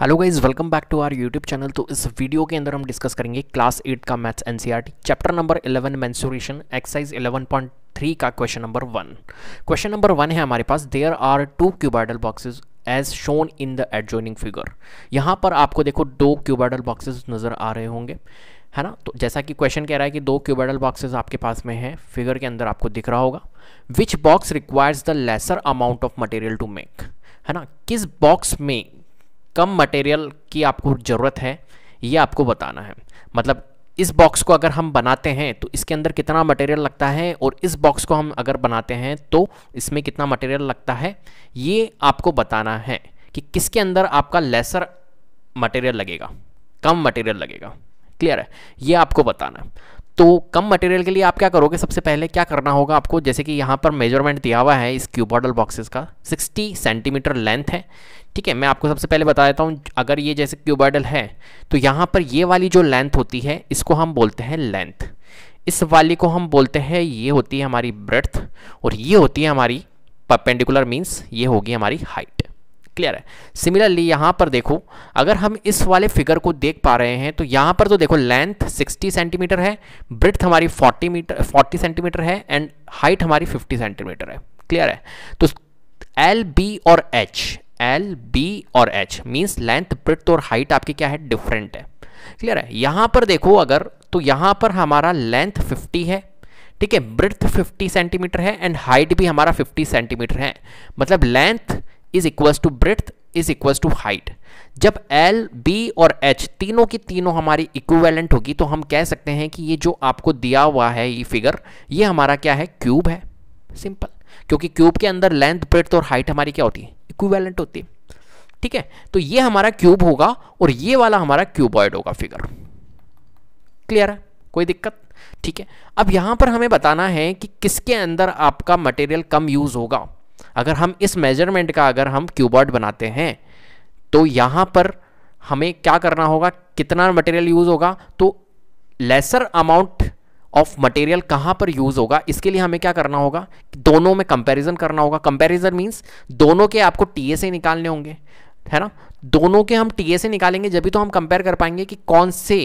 hello guys welcome back to our YouTube channel तो इस video के अंदर हम डिस्कस करेंगे क्लास एट का maths NCERT chapter number 11 mensuration exercise 11.3 का question number one question number one है हमारे पास there are two cuboidal boxes as shown in the adjoining figure यहाँ पर आपको देखो दो क्यूबाइडल बॉक्सेज नज़र आ रहे होंगे है ना तो जैसा कि क्वेश्चन कह रहा है कि दो क्यूबाइडल बॉक्सेज आपके पास में है फिगर के अंदर आपको दिख रहा होगा which box requires the lesser amount of material to make है ना किस बॉक्स में कम मटेरियल की आपको ज़रूरत है ये आपको बताना है मतलब इस बॉक्स को अगर हम बनाते हैं तो इसके अंदर कितना मटेरियल लगता है और इस बॉक्स को हम अगर बनाते हैं तो इसमें कितना मटेरियल लगता है ये आपको बताना है कि किसके अंदर आपका लेसर मटेरियल लगेगा कम मटेरियल लगेगा क्लियर है ये आपको बताना है तो कम मटेरियल के लिए आप क्या करोगे सबसे पहले क्या करना होगा आपको जैसे कि यहाँ पर मेजरमेंट दिया हुआ है इस क्यूबॉडल बॉक्सेस का 60 सेंटीमीटर लेंथ है ठीक है मैं आपको सबसे पहले बता देता हूँ अगर ये जैसे क्यूबॉडल है तो यहाँ पर ये वाली जो लेंथ होती है इसको हम बोलते हैं लेंथ इस वाली को हम बोलते हैं ये होती है हमारी ब्रेथ और ये होती है हमारी परपेंडिकुलर मीन्स ये होगी हमारी हाइट क्लियर है सिमिलरली यहाँ पर देखो अगर हम इस वाले फिगर को देख पा रहे हैं तो यहाँ पर तो देखो लेंथ 60 सेंटीमीटर है ब्रिथ हमारी 40 मीटर 40 सेंटीमीटर है एंड हाइट हमारी 50 सेंटीमीटर है क्लियर है तो एल बी और एच एल बी और एच मीन्स लेंथ ब्रिथ और हाइट आपकी क्या है डिफरेंट है क्लियर है यहाँ पर देखो अगर तो यहाँ पर हमारा लेंथ फिफ्टी है ठीक है ब्रिथ 50 सेंटीमीटर है एंड हाइट भी हमारा 50 सेंटीमीटर है मतलब length is equals to breadth is equals to height जब एल बी और एच तीनों की तीनों हमारी इक्वेलेंट होगी तो हम कह सकते हैं कि ये जो आपको दिया हुआ है ये फिगर ये हमारा क्या है क्यूब है सिंपल क्योंकि क्यूब के अंदर लेंथ ब्रेथ और हाइट हमारी क्या होती है इक्वेलेंट होती है ठीक है तो ये हमारा क्यूब होगा और ये वाला हमारा क्यूबॉइड होगा फिगर क्लियर है कोई दिक्कत ठीक है अब यहां पर हमें बताना है कि किसके अंदर आपका मटेरियल कम यूज होगा अगर हम इस मेजरमेंट का अगर हम क्यूबॉर्ड बनाते हैं तो यहाँ पर हमें क्या करना होगा कितना मटेरियल यूज़ होगा तो लेसर अमाउंट ऑफ मटेरियल कहाँ पर यूज़ होगा इसके लिए हमें क्या करना होगा दोनों में कंपैरिजन करना होगा कंपैरिजन मींस दोनों के आपको टी से निकालने होंगे है ना दोनों के हम टी से निकालेंगे जब भी तो हम कंपेयर कर पाएंगे कि कौन से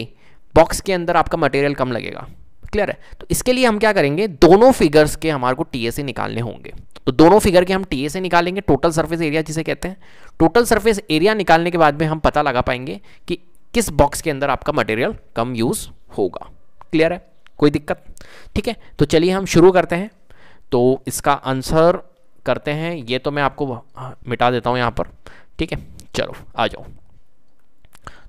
बॉक्स के अंदर आपका मटेरियल कम लगेगा क्लियर है तो इसके लिए हम क्या करेंगे दोनों फिगर्स के हमारे को टीएसए निकालने होंगे तो दोनों फिगर के हम टीएसए निकालेंगे टोटल सरफेस एरिया जिसे कहते हैं टोटल सरफेस एरिया निकालने के बाद में हम पता लगा पाएंगे कि किस बॉक्स के अंदर आपका मटेरियल कम यूज़ होगा क्लियर है कोई दिक्कत ठीक है तो चलिए हम शुरू करते हैं तो इसका आंसर करते हैं ये तो मैं आपको मिटा देता हूँ यहाँ पर ठीक है चलो आ जाओ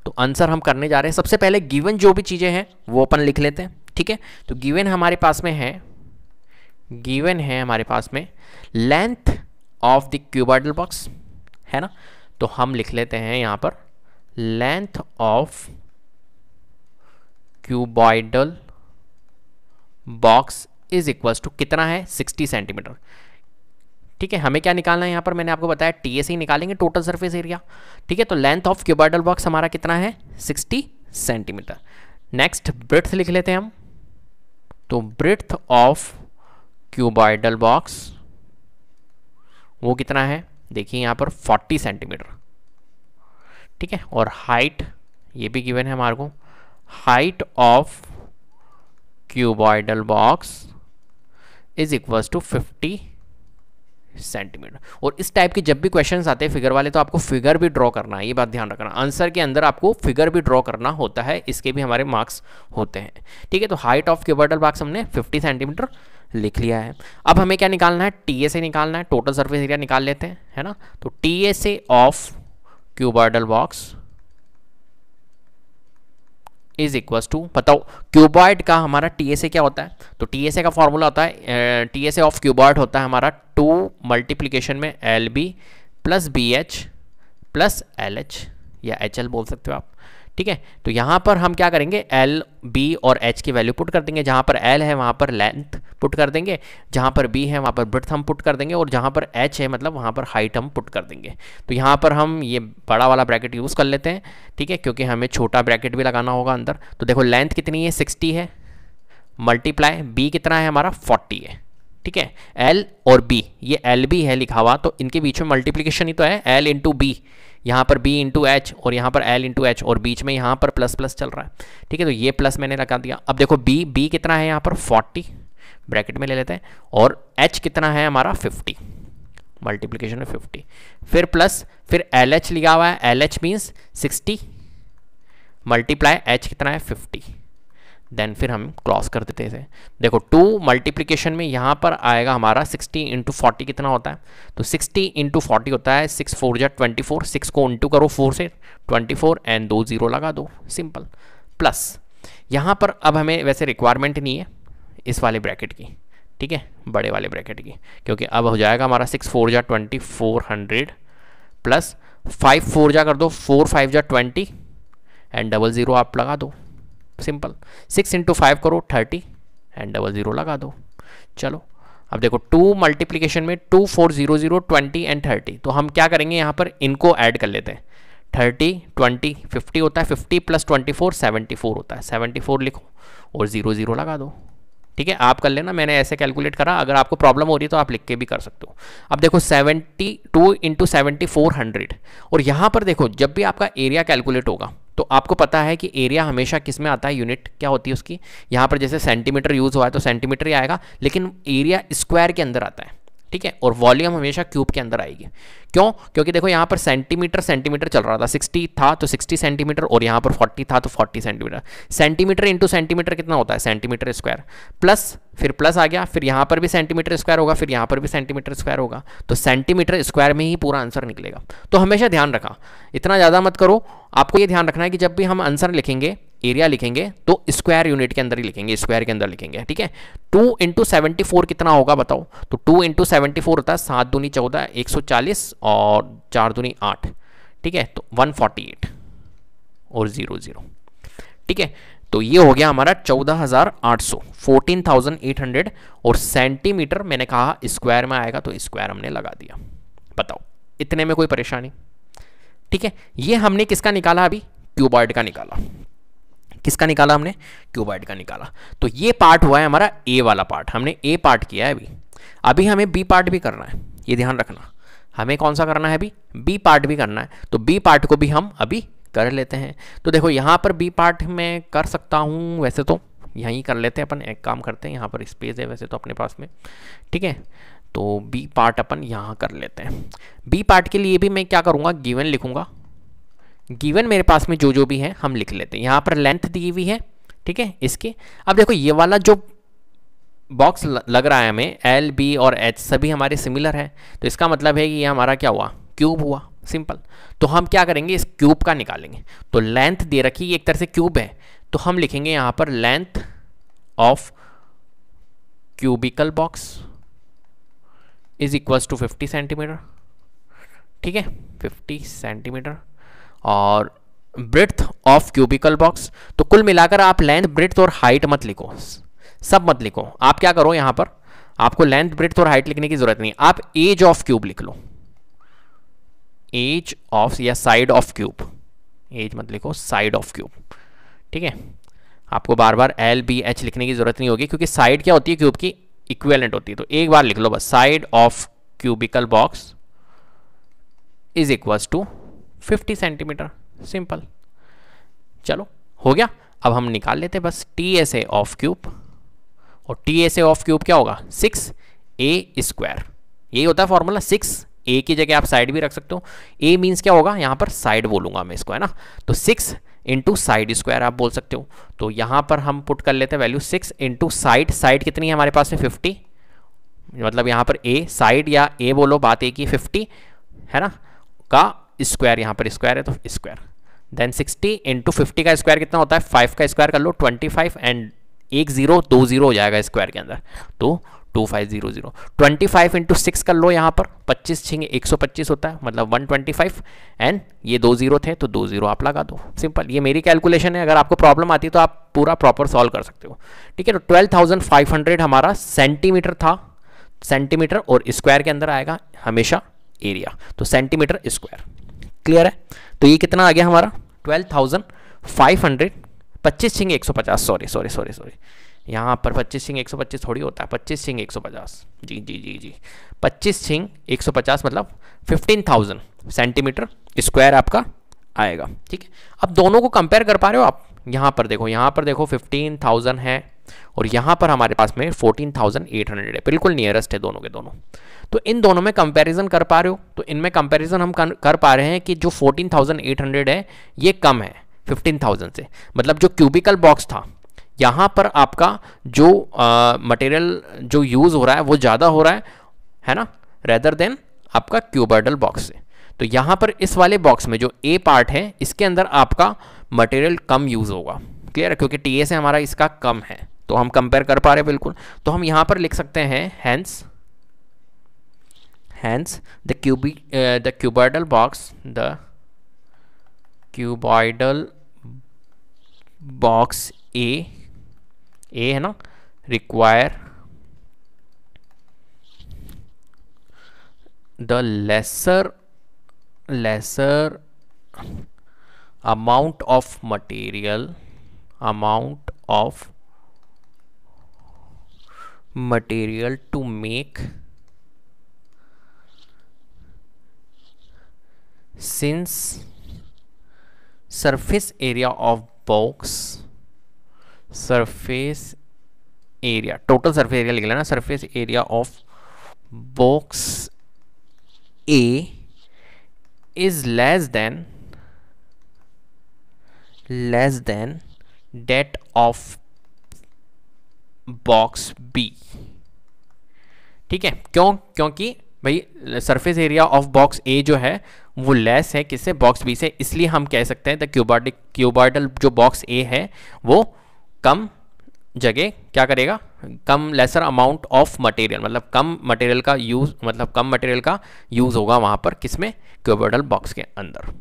तो आंसर हम करने जा रहे हैं सबसे पहले गिवन जो भी चीज़ें हैं वो अपन लिख लेते हैं ठीक है तो गिवन हमारे पास में है गिवन है हमारे पास में length of the cuboidal box है ना तो हम लिख लेते हैं यहां पर length of cuboidal box is equal to कितना है 60 सेंटीमीटर ठीक है हमें क्या निकालना है यहां पर मैंने आपको बताया टी एस ही निकालेंगे टोटल सरफेस एरिया ठीक है तो लेंथ ऑफ क्यूबाइडल बॉक्स हमारा कितना है 60 सेंटीमीटर नेक्स्ट ब्रिथ लिख लेते हैं हम तो ब्रिथ ऑफ क्यूबाइडल बॉक्स वो कितना है देखिए यहां पर 40 सेंटीमीटर ठीक है और हाइट ये भी गिवन है हमारे को height of cuboidal box is equals to centimetre और इस टाइप के जब भी क्वेश्चंस आते हैं फिगर वाले तो आपको फिगर भी ड्रॉ करना है ये बात ध्यान रखना आंसर के अंदर आपको फिगर भी ड्रॉ करना होता है इसके भी हमारे मार्क्स होते हैं ठीक है तो हाइट ऑफ क्यूबर्टल बॉक्स हमने 50 सेंटीमीटर लिख लिया है अब हमें क्या निकालना है टी से निकालना है टोटल सर्फेस एरिया निकाल लेते हैं है ना तो टी से of cuboidal box is equal to बताओ क्यूबॉइड का हमारा ए क्या होता है तो ए का फॉर्मूला होता है टीएसए ऑफ क्यूबॉइड होता है हमारा टू मल्टीप्लीकेशन में L B plus B H plus L H या एच एल बोल सकते हो आप ठीक है तो यहाँ पर हम क्या करेंगे एल बी और एच की वैल्यू पुट कर देंगे जहाँ पर एल है वहाँ पर लेंथ पुट कर देंगे जहाँ पर बी है वहाँ पर ब्रथ हम पुट कर देंगे और जहाँ पर एच है मतलब वहाँ पर हाइट हम पुट कर देंगे तो यहाँ पर हम ये बड़ा वाला ब्रैकेट यूज़ कर लेते हैं ठीक है क्योंकि हमें छोटा ब्रैकेट भी लगाना होगा अंदर तो देखो लेंथ कितनी है सिक्सटी है मल्टीप्लाई बी कितना है हमारा फोर्टी है ठीक है एल और बी ये एल बी है लिखा हुआ तो इनके बीच में मल्टीप्लीकेशन ही तो है एल इंटू बी यहाँ पर बी इंटू एच और यहाँ पर एल इंटू एच और बीच में यहाँ पर प्लस प्लस चल रहा है ठीक है तो ये प्लस मैंने लगा दिया अब देखो बी बी कितना है यहाँ पर फोर्टी ब्रैकेट में ले लेते हैं और एच कितना है हमारा फिफ्टी मल्टीप्लीकेशन में फिफ्टी फिर प्लस फिर एल एच लिखा हुआ है L H means sixty multiply H कितना है फिफ्टी देन फिर हम क्रॉस कर देते हैं देखो टू मल्टीप्लीकेशन में यहाँ पर आएगा हमारा सिक्सटी इंटू फोर्टी कितना होता है तो सिक्सटी इंटू फोर्टी होता है सिक्स फोर जै ट्वेंटी फोर सिक्स को इंटू करो फोर से ट्वेंटी फोर एंड दो जीरो लगा दो सिंपल प्लस यहाँ पर अब हमें वैसे रिक्वायरमेंट नहीं है इस वाले ब्रैकेट की ठीक है बड़े वाले ब्रैकेट की क्योंकि अब हो जाएगा हमारा सिक्स फोर जा twenty four hundred plus five four जा कर दो फोर फाइव जा ट्वेंटी एंड डबल ज़ीरो आप लगा दो सिंपल सिक्स इंटू फाइव करो थर्टी एंड डबल ज़ीरो लगा दो चलो अब देखो टू मल्टीप्लीकेशन में two four zero zero twenty and thirty तो हम क्या करेंगे यहाँ पर इनको ऐड कर लेते हैं थर्टी ट्वेंटी फिफ्टी होता है fifty plus twenty four seventy four होता है सेवेंटी फोर लिखो और ज़ीरो ज़ीरो लगा दो ठीक है आप कर लेना मैंने ऐसे कैलकुलेट करा अगर आपको प्रॉब्लम हो रही है तो आप लिख के भी कर सकते हो अब देखो 72 टू इंटू सेवेंटी और यहाँ पर देखो जब भी आपका एरिया कैलकुलेट होगा तो आपको पता है कि एरिया हमेशा किस में आता है यूनिट क्या होती है उसकी यहाँ पर जैसे सेंटीमीटर यूज़ हुआ है तो सेंटीमीटर ही आएगा लेकिन एरिया स्क्वायर के अंदर आता है ठीक है और वॉल्यूम हमेशा क्यूब के अंदर आएगी क्यों क्योंकि देखो यहाँ पर सेंटीमीटर सेंटीमीटर चल रहा था 60 था तो 60 सेंटीमीटर और यहाँ पर 40 था तो 40 सेंटीमीटर सेंटीमीटर इंटू सेंटीमीटर कितना होता है सेंटीमीटर स्क्वायर प्लस फिर प्लस आ गया फिर यहाँ पर भी सेंटीमीटर स्क्वायर होगा फिर यहाँ पर भी सेंटीमीटर स्क्वायर होगा तो सेंटीमीटर स्क्वायर में ही पूरा आंसर निकलेगा तो हमेशा ध्यान रखा इतना ज़्यादा मत करो आपको ये ध्यान रखना है कि जब भी हम आंसर लिखेंगे एरिया लिखेंगे तो स्क्वायर यूनिट के अंदर ही लिखेंगे स्क्वायर के अंदर लिखेंगे ठीक है टू इंटू सेवेंटी फोर कितना होगा बताओ तो टू इंटू सेवेंटी फोर होता है सात दूनी चौदह एक सौ चालीस और चार दूनी आठ ठीक है तो वन फोर्टी एट और ज़ीरो ज़ीरो ठीक है तो ये हो गया हमारा चौदह हज़ार आठ सौ फोर्टीन थाउजेंड एट हंड्रेड और सेंटीमीटर मैंने कहा स्क्वायर में आएगा तो स्क्वायर हमने लगा दिया बताओ इतने में कोई परेशानी ठीक है ये हमने किसका निकाला अभी क्यूबॉइड का निकाला किसका निकाला हमने क्यूबाइड का निकाला तो ये पार्ट हुआ है हमारा ए वाला पार्ट हमने ए पार्ट किया है अभी अभी हमें बी पार्ट भी करना है ये ध्यान रखना हमें कौन सा करना है अभी बी पार्ट भी करना है तो बी पार्ट को भी हम अभी कर लेते हैं तो देखो यहाँ पर बी पार्ट मैं कर सकता हूँ वैसे तो यहीं कर लेते हैं अपन एक काम करते हैं यहाँ पर स्पेस है वैसे तो अपने पास में ठीक है तो बी पार्ट अपन यहाँ कर लेते हैं बी पार्ट के लिए भी मैं क्या करूँगा गिवन लिखूँगा गिवन मेरे पास में जो जो भी है हम लिख लेते हैं यहाँ पर लेंथ दी हुई है ठीक है इसके अब देखो ये वाला जो बॉक्स लग रहा है हमें एल बी और एच सभी हमारे सिमिलर हैं तो इसका मतलब है कि ये हमारा क्या हुआ क्यूब हुआ सिंपल तो हम क्या करेंगे इस क्यूब का निकालेंगे तो लेंथ दे रखी एक तरह से क्यूब है तो हम लिखेंगे यहाँ पर length of cubical box is equals to 50 centimetre ठीक है 50 सेंटीमीटर और ब्रिथ ऑफ क्यूबिकल बॉक्स तो कुल मिलाकर आप लेंथ ब्रिथ और हाइट मत लिखो सब मत लिखो आप क्या करो यहां पर आपको लेंथ ब्रिथ और हाइट लिखने की जरूरत नहीं आप एज ऑफ क्यूब लिख लो एज ऑफ या साइड ऑफ क्यूब एज मत लिखो साइड ऑफ क्यूब ठीक है आपको बार बार एल बी एच लिखने की जरूरत नहीं होगी क्योंकि साइड क्या होती है क्यूब की इक्वेलेंट होती है तो एक बार लिख लो बस side of cubical box is equals to 50 centimetre simple चलो हो गया अब हम निकाल लेते बस T S A of cube और T S A of cube क्या होगा सिक्स ए स्क्वायर यही होता है फॉर्मूला सिक्स ए की जगह आप साइड भी रख सकते हो ए मीन्स क्या होगा यहाँ पर साइड बोलूंगा मैं इसको है ना तो सिक्स इंटू साइड स्क्वायर आप बोल सकते हो तो यहाँ पर हम पुट कर लेते हैं value six into side side कितनी है हमारे पास में फिफ्टी मतलब यहाँ पर ए साइड या ए बोलो बात ए की फिफ्टी है ना का स्क्वायर यहाँ पर स्क्वायर है तो स्क्वायर देन 60 इंटू फिफ्टी का स्क्वायर कितना होता है 5 का स्क्वायर कर लो 25 एंड एक जीरो दो जीरो हो जाएगा स्क्वायर के अंदर तो two five zero zero twenty five into six कर लो यहाँ पर पच्चीस छेंगे एक सौ पच्चीस होता है मतलब वन ट्वेंटी फाइव एंड ये दो जीरो थे तो दो जीरो आप लगा दो सिंपल ये मेरी कैलकुलेशन है अगर आपको प्रॉब्लम आती है तो आप पूरा प्रॉपर सॉल्व कर सकते हो ठीक है तो ट्वेल्व थाउजेंड फाइव हंड्रेड हमारा सेंटीमीटर था सेंटीमीटर और स्क्वायर के अंदर आएगा हमेशा एरिया तो सेंटीमीटर स्क्वायर क्लियर है तो ये कितना आ गया हमारा ट्वेल्व थाउजेंड फाइव हंड्रेड पच्चीस सिंह एक सौ पचास सॉरी सॉरी सॉरी सॉरी यहाँ पर पच्चीस सिंह एक सौ पच्चीस थोड़ी होता है पच्चीस सिंह एक सौ पचास जी जी जी जी पच्चीस सिंह एक सौ पचास मतलब फिफ्टीन थाउजेंड सेंटीमीटर स्क्वायर आपका आएगा ठीक है अब दोनों को कंपेयर कर पा रहे हो आप यहाँ पर देखो यहाँ पर देखो फिफ्टीन थाउजेंड है और यहाँ पर हमारे पास में 14,800 है बिल्कुल नियरेस्ट है दोनों के दोनों तो इन दोनों में कंपैरिजन कर पा रहे हो तो इनमें कंपैरिजन हम कर पा रहे हैं कि जो 14,800 है ये कम है 15,000 से मतलब जो क्यूबिकल बॉक्स था यहाँ पर आपका जो मटेरियल जो यूज़ हो रहा है वो ज़्यादा हो रहा है है ना रेदर देन आपका क्यूबर्डल बॉक्स से तो यहाँ पर इस वाले बॉक्स में जो ए पार्ट है इसके अंदर आपका मटेरियल कम यूज़ होगा क्लियर है क्योंकि टी से हमारा इसका कम है तो हम कंपेयर कर पा रहे बिल्कुल तो हम यहां पर लिख सकते हैं हैंस हैंस द क्यूबी the cuboidal box the cuboidal box a a है ना require the lesser lesser amount of material amount of material to make since surface area of box surface area total surface area लिखला ना surface area of box A is less than less than that of box B ठीक है क्यों क्योंकि भाई surface area of box A जो है वो लेस है किससे बॉक्स बी से इसलिए हम कह सकते हैं द क्यूबॉडिक क्यूबॉडल जो बॉक्स ए है वो कम जगह क्या करेगा कम लेसर अमाउंट ऑफ मटेरियल मतलब कम मटेरियल का यूज़ मतलब कम मटेरियल का यूज़ होगा वहाँ पर किसमें क्यूबॉडल बॉक्स के अंदर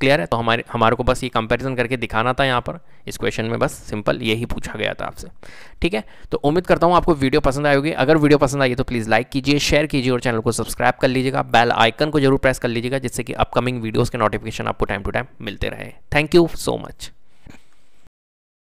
क्लियर है तो हमारे हमारे को बस ये कंपैरिजन करके दिखाना था यहाँ पर इस क्वेश्चन में बस सिंपल यही पूछा गया था आपसे ठीक है तो उम्मीद करता हूँ आपको वीडियो पसंद आई होगी अगर वीडियो पसंद आई तो प्लीज़ लाइक कीजिए शेयर कीजिए और चैनल को सब्सक्राइब कर लीजिएगा बेल आइकन को जरूर प्रेस कर लीजिएगा जिससे कि अपकमिंग वीडियोज़ के नोटिफिकेशन आपको टाइम टू टाइम मिलते रहे थैंक यू सो मच